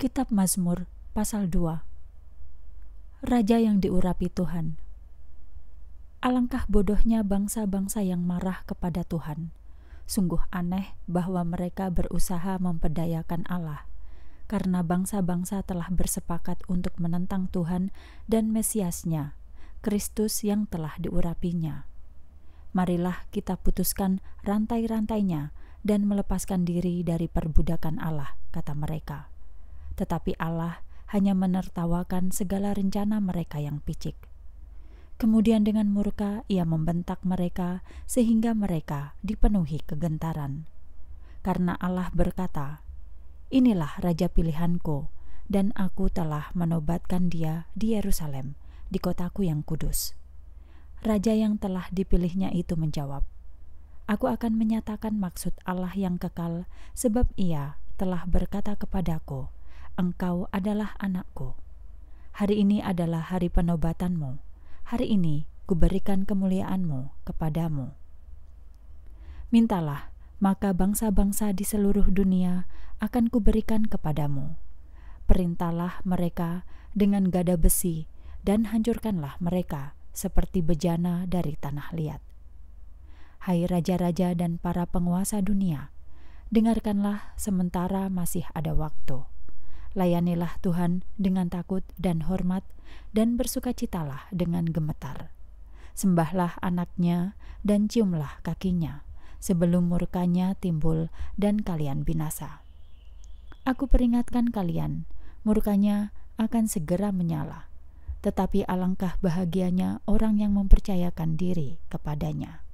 Kitab Mazmur pasal 2 Raja yang diurapi Tuhan Alangkah bodohnya bangsa-bangsa yang marah kepada Tuhan. Sungguh aneh bahwa mereka berusaha memperdayakan Allah, karena bangsa-bangsa telah bersepakat untuk menentang Tuhan dan Mesiasnya, Kristus yang telah diurapinya. Marilah kita putuskan rantai-rantainya dan melepaskan diri dari perbudakan Allah, kata mereka tetapi Allah hanya menertawakan segala rencana mereka yang picik. Kemudian dengan murka ia membentak mereka sehingga mereka dipenuhi kegentaran. Karena Allah berkata, Inilah raja pilihanku dan aku telah menobatkan dia di Yerusalem, di kotaku yang kudus. Raja yang telah dipilihnya itu menjawab, Aku akan menyatakan maksud Allah yang kekal sebab ia telah berkata kepadaku, engkau adalah anakku. Hari ini adalah hari penobatanmu. Hari ini kuberikan kemuliaanmu kepadamu. Mintalah, maka bangsa-bangsa di seluruh dunia akan kuberikan kepadamu. Perintahlah mereka dengan gada besi dan hancurkanlah mereka seperti bejana dari tanah liat. Hai raja-raja dan para penguasa dunia, dengarkanlah sementara masih ada waktu. Layanilah Tuhan dengan takut dan hormat, dan bersukacitalah dengan gemetar. Sembahlah anaknya dan ciumlah kakinya, sebelum murkanya timbul dan kalian binasa. Aku peringatkan kalian, murkanya akan segera menyala. Tetapi alangkah bahagianya orang yang mempercayakan diri kepadanya.